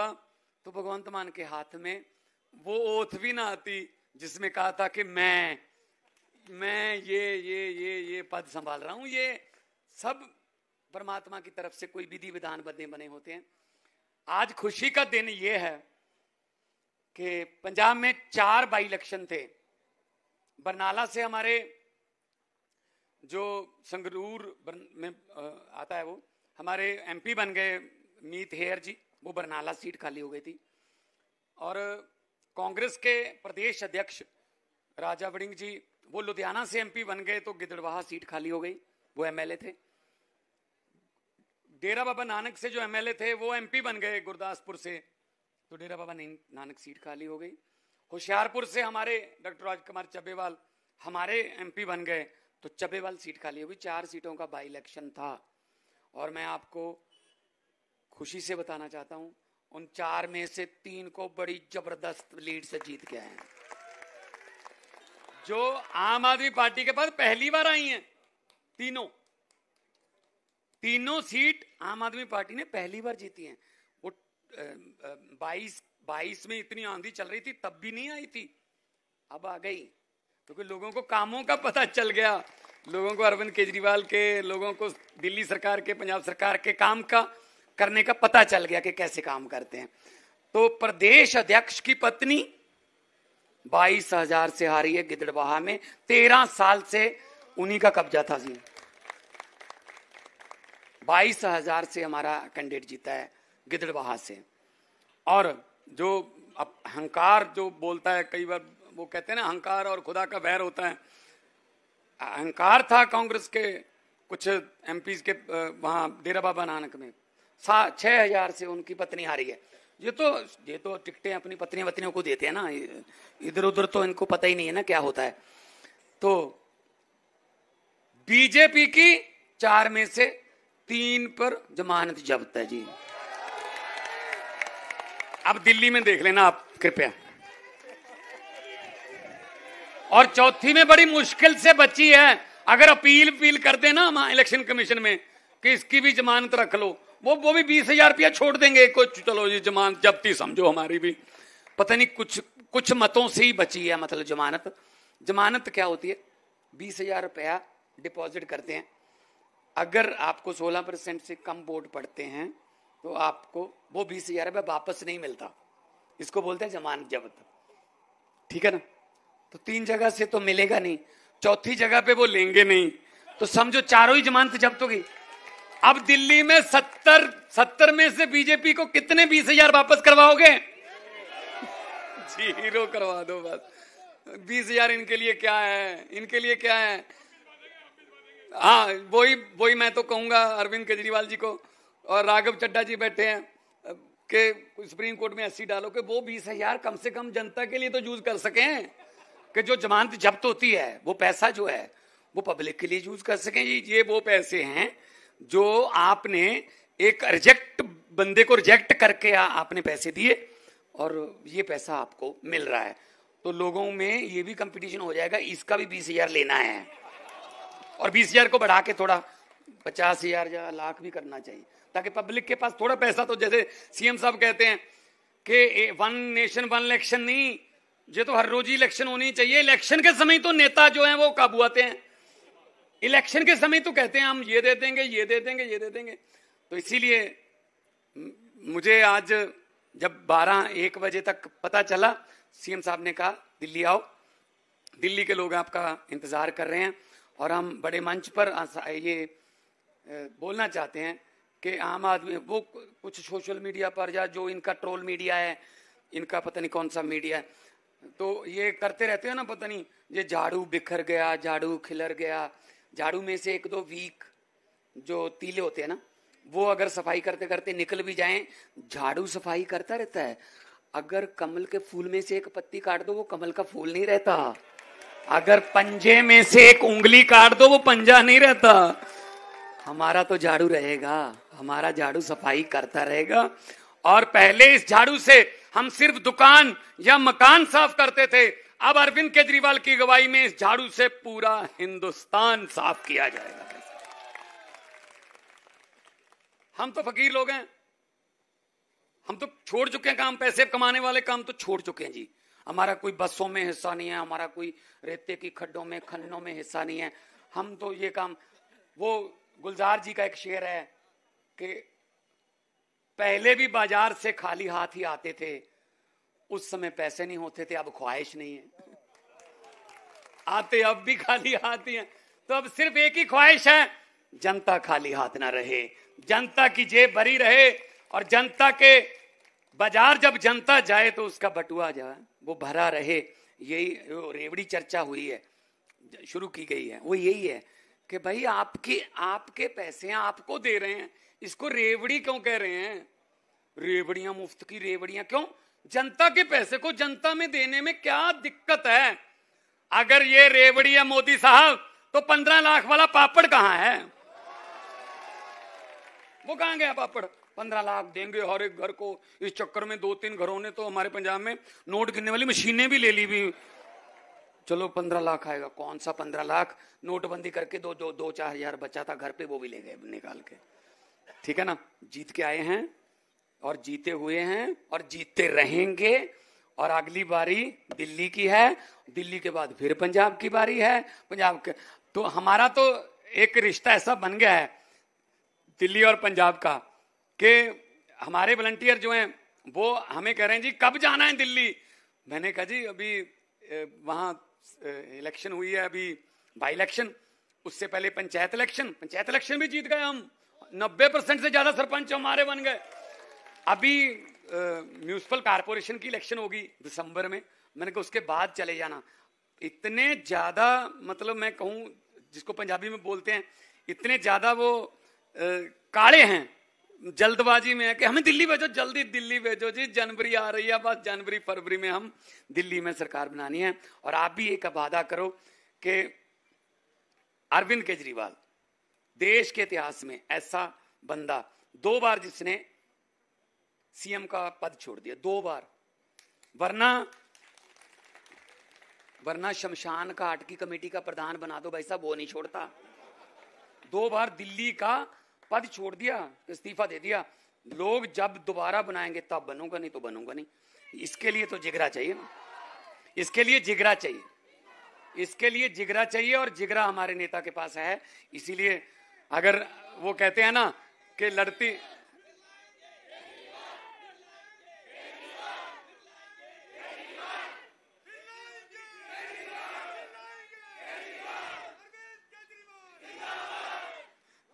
होता तो भगवंत मान के हाथ में वो ओथ भी ना आती जिसमें कहा था कि मैं मैं ये ये ये ये पद संभाल रहा हूं ये सब परमात्मा की तरफ से कोई विधि विधान बदने बने होते हैं आज खुशी का दिन ये है कि पंजाब में चार बाई इलेक्शन थे बरनाला से हमारे जो संगरूर में आता है वो हमारे एमपी बन गए मीत हेयर जी वो बरनाला सीट खाली हो गई थी और कांग्रेस के प्रदेश अध्यक्ष राजा वड़िंग जी वो लुधियाना से एमपी बन गए तो गिदड़वाहा सीट खाली हो गई वो एमएलए थे डेरा बाबा नानक से जो एमएलए थे वो एमपी बन गए गुरदासपुर से तो डेरा बाबा नानक सीट खाली हो गई होशियारपुर से हमारे डॉक्टर राजकुमार चबेवाल हमारे एमपी बन गए तो चबेवाल सीट खाली हो गई चार सीटों का बाई इलेक्शन था और मैं आपको खुशी से बताना चाहता हूं उन चार में से तीन को बड़ी जबरदस्त लीड से जीत के आए हैं जो आम आदमी पार्टी के पास पहली बार आई हैं तीनों तीनों सीट आम आदमी पार्टी ने पहली बार जीती हैं वो बाईस बाईस में इतनी आंधी चल रही थी तब भी नहीं आई थी अब आ गई क्योंकि तो लोगों को कामों का पता चल गया लोगों को अरविंद केजरीवाल के लोगों को दिल्ली सरकार के पंजाब सरकार के काम का करने का पता चल गया कि कैसे काम करते हैं तो प्रदेश अध्यक्ष की पत्नी बाईस हजार से हारी है गिदड़बाहा में तेरह साल से उन्हीं का कब्जा था जी बाईस हजार से हमारा कैंडिडेट जीता है गिदड़बाहा से और जो अहंकार जो बोलता है कई बार वो कहते हैं ना अहंकार और खुदा का बैर होता है अहंकार था कांग्रेस के कुछ एमपीज के वहां डेरा बाबा नानक में छह हजार से उनकी पत्नी हारी है ये तो ये तो टिकटें अपनी पत्नी पत्नियों को देते हैं ना इधर उधर तो इनको पता ही नहीं है ना क्या होता है तो बीजेपी की चार में से तीन पर जमानत जब्त है जी अब दिल्ली में देख लेना आप कृपया और चौथी में बड़ी मुश्किल से बची है अगर अपील अपील कर देना इलेक्शन कमीशन में कि इसकी भी जमानत रख लो वो वो भी बीस हजार रुपया छोड़ देंगे कुछ चलो ये जमानत जब्ती समझो हमारी भी पता नहीं कुछ कुछ मतों से ही बची है मतलब जमानत जमानत क्या होती है बीस हजार रुपया डिपॉजिट करते हैं अगर आपको सोलह परसेंट से कम वोट पड़ते हैं तो आपको वो बीस हजार रुपया वापस नहीं मिलता इसको बोलते हैं जमानत जबत ठीक है ना तो तीन जगह से तो मिलेगा नहीं चौथी जगह पे वो लेंगे नहीं तो समझो चारों ही जमानत जब्त हो गई अब दिल्ली में सत्तर सत्तर में से बीजेपी को कितने बीस हजार वापस करवाओगे जीरो करवा दो बस बीस हजार इनके लिए क्या है इनके लिए क्या है हाँ वही वही मैं तो कहूंगा अरविंद केजरीवाल जी को और राघव चड्डा जी बैठे हैं के सुप्रीम कोर्ट में ऐसी डालो के वो बीस हजार कम से कम जनता के लिए तो यूज कर सके कि जो जमानत जब्त होती है वो पैसा जो है वो पब्लिक के लिए यूज कर सके ये वो पैसे हैं जो आपने एक रिजेक्ट बंदे को रिजेक्ट करके आपने पैसे दिए और ये पैसा आपको मिल रहा है तो लोगों में ये भी कंपटीशन हो जाएगा इसका भी बीस हजार लेना है और बीस हजार को बढ़ा के थोड़ा पचास हजार या लाख भी करना चाहिए ताकि पब्लिक के पास थोड़ा पैसा तो जैसे सीएम साहब कहते हैं कि वन नेशन वन इलेक्शन नहीं ये तो हर रोज ही इलेक्शन होनी चाहिए इलेक्शन के समय तो नेता जो है वो काबू आते हैं इलेक्शन के समय तो कहते हैं हम ये दे देंगे ये दे देंगे ये दे देंगे तो इसीलिए मुझे आज जब बारह एक बजे तक पता चला सीएम साहब ने कहा दिल्ली आओ दिल्ली के लोग आपका इंतजार कर रहे हैं और हम बड़े मंच पर ये बोलना चाहते हैं कि आम आदमी वो कुछ सोशल मीडिया पर या जो इनका ट्रोल मीडिया है इनका पता नहीं कौन सा मीडिया है तो ये करते रहते हैं ना पता नहीं ये झाड़ू बिखर गया झाड़ू खिलर गया झाड़ू में से एक दो वीक जो तीले होते हैं ना वो अगर सफाई करते करते निकल भी जाएं झाड़ू सफाई करता रहता है अगर कमल के फूल में से एक पत्ती काट दो वो कमल का फूल नहीं रहता अगर पंजे में से एक उंगली काट दो वो पंजा नहीं रहता हमारा तो झाड़ू रहेगा हमारा झाड़ू सफाई करता रहेगा और पहले इस झाड़ू से हम सिर्फ दुकान या मकान साफ करते थे अब अरविंद केजरीवाल की अगुवाई में इस झाड़ू से पूरा हिंदुस्तान साफ किया जाएगा हम तो फकीर लोग हैं हम तो छोड़ चुके हैं काम पैसे कमाने वाले काम तो छोड़ चुके हैं जी हमारा कोई बसों में हिस्सा नहीं है हमारा कोई रेते की खड्डों में खननों में हिस्सा नहीं है हम तो ये काम वो गुलजार जी का एक शेर है कि पहले भी बाजार से खाली हाथ ही आते थे उस समय पैसे नहीं होते थे अब ख्वाहिश नहीं है आते अब भी खाली हाथ ही हैं तो अब सिर्फ एक ही ख्वाहिश है जनता खाली हाथ ना रहे जनता की जेब भरी रहे और जनता के बाजार जब जनता जाए तो उसका बटुआ जाए वो भरा रहे यही रेवड़ी चर्चा हुई है शुरू की गई है वो यही है कि भाई आपके आपके पैसे आपको दे रहे हैं इसको रेवड़ी क्यों कह रहे हैं रेवड़ियां मुफ्त की रेवड़ियां क्यों जनता के पैसे को जनता में देने में क्या दिक्कत है अगर ये रेवड़ी है मोदी साहब तो पंद्रह लाख वाला पापड़ कहाँ है वो कहा गया पापड़ पंद्रह लाख देंगे हर एक घर को इस चक्कर में दो तीन घरों ने तो हमारे पंजाब में नोट गिनने वाली मशीनें भी ले ली भी चलो पंद्रह लाख आएगा कौन सा पंद्रह लाख नोटबंदी करके दो दो दो चार हजार बचा था घर पे वो भी ले गए निकाल के ठीक है ना जीत के आए हैं और जीते हुए हैं और जीतते रहेंगे और अगली बारी दिल्ली की है दिल्ली के बाद फिर पंजाब की बारी है पंजाब के तो हमारा तो एक रिश्ता ऐसा बन गया है दिल्ली और पंजाब का कि हमारे वॉलंटियर जो हैं वो हमें कह रहे हैं जी कब जाना है दिल्ली मैंने कहा जी अभी वहाँ इलेक्शन हुई है अभी बाई इलेक्शन उससे पहले पंचायत इलेक्शन पंचायत इलेक्शन भी जीत गए हम नब्बे परसेंट से ज्यादा सरपंच हमारे बन गए अभी म्यूनसिपल कारपोरेशन की इलेक्शन होगी दिसंबर में मैंने कहा उसके बाद चले जाना इतने ज्यादा मतलब मैं कहूँ जिसको पंजाबी में बोलते हैं इतने ज्यादा वो आ, काले हैं जल्दबाजी में है कि हमें दिल्ली भेजो जल्दी दिल्ली भेजो जी जनवरी आ रही है बस जनवरी फरवरी में हम दिल्ली में सरकार बनानी है और आप भी एक वादा करो कि अरविंद केजरीवाल देश के इतिहास में ऐसा बंदा दो बार जिसने सीएम का पद छोड़ दिया दो बार वरना वरना शमशान का की कमेटी का प्रधान बना दो भाई साहब वो नहीं छोड़ता दो बार दिल्ली का पद छोड़ दिया इस्तीफा दे दिया लोग जब दोबारा बनाएंगे तब बनूंगा नहीं तो बनूंगा नहीं इसके लिए तो जिगरा चाहिए ना इसके लिए जिगरा चाहिए इसके लिए जिगरा चाहिए और जिगरा हमारे नेता के पास है इसीलिए अगर वो कहते हैं ना कि लड़ती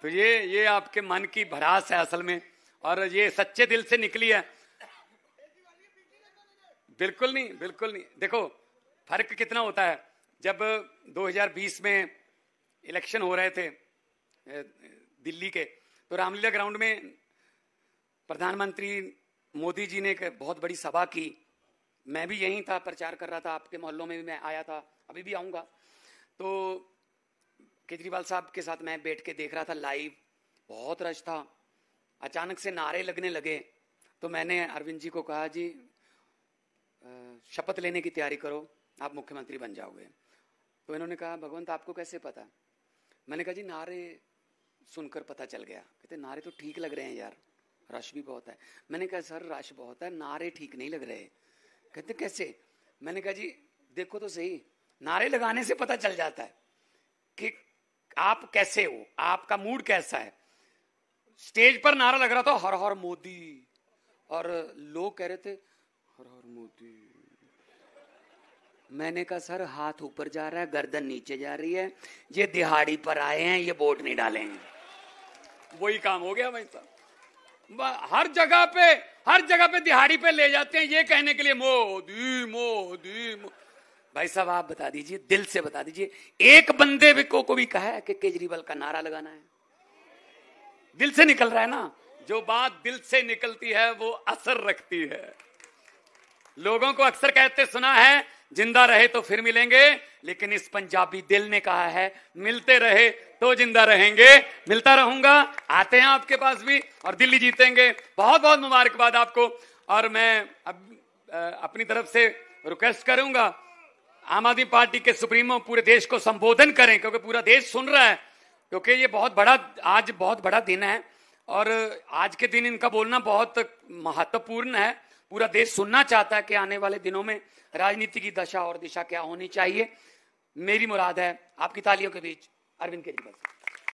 तो ये ये आपके मन की भरास है असल में और ये सच्चे दिल से निकली है बिल्कुल नहीं बिल्कुल नहीं देखो फर्क कितना होता है जब 2020 में इलेक्शन हो रहे थे दिल्ली के तो रामलीला ग्राउंड में प्रधानमंत्री मोदी जी ने एक बहुत बड़ी सभा की मैं भी यहीं था प्रचार कर रहा था आपके मोहल्लों में भी मैं आया था अभी भी आऊंगा तो केजरीवाल साहब के साथ मैं बैठ के देख रहा था लाइव बहुत रश था अचानक से नारे लगने लगे तो मैंने अरविंद जी को कहा जी शपथ लेने की तैयारी करो आप मुख्यमंत्री बन जाओगे तो इन्होंने कहा भगवंत आपको कैसे पता मैंने कहा जी नारे सुनकर पता चल गया कहते नारे तो ठीक लग रहे हैं यार रश भी बहुत है मैंने कहा सर रश बहुत है नारे ठीक नहीं लग रहे कहते कैसे मैंने कहा जी देखो तो सही नारे लगाने से पता चल जाता है कि आप कैसे हो आपका मूड कैसा है स्टेज पर नारा लग रहा था हर हर मोदी और लोग कह रहे थे हर हर मोदी मैंने कहा सर हाथ ऊपर जा रहा है गर्दन नीचे जा रही है ये दिहाड़ी पर आए हैं ये वोट नहीं डालेंगे वही काम हो गया भाई साहब हर जगह पे हर जगह पे दिहाड़ी पे ले जाते हैं ये कहने के लिए मोदी मोदी मोदी भाई साहब आप बता दीजिए दिल से बता दीजिए एक बंदे भी को, को भी कहा है कि केजरीवाल का नारा लगाना है दिल से निकल रहा है ना जो बात दिल से निकलती है वो असर रखती है लोगों को अक्सर कहते सुना है जिंदा रहे तो फिर मिलेंगे लेकिन इस पंजाबी दिल ने कहा है मिलते रहे तो जिंदा रहेंगे मिलता रहूंगा आते हैं आपके पास भी और दिल्ली जीतेंगे बहुत बहुत मुबारकबाद आपको और मैं अब अपनी तरफ से रिक्वेस्ट करूंगा आम आदमी पार्टी के सुप्रीमो पूरे देश को संबोधन करें क्योंकि पूरा देश सुन रहा है क्योंकि ये बहुत बड़ा आज बहुत बड़ा दिन है और आज के दिन इनका बोलना बहुत महत्वपूर्ण है पूरा देश सुनना चाहता है कि आने वाले दिनों में राजनीति की दशा और दिशा क्या होनी चाहिए मेरी मुराद है आपकी तालियों के बीच अरविंद केजरीवाल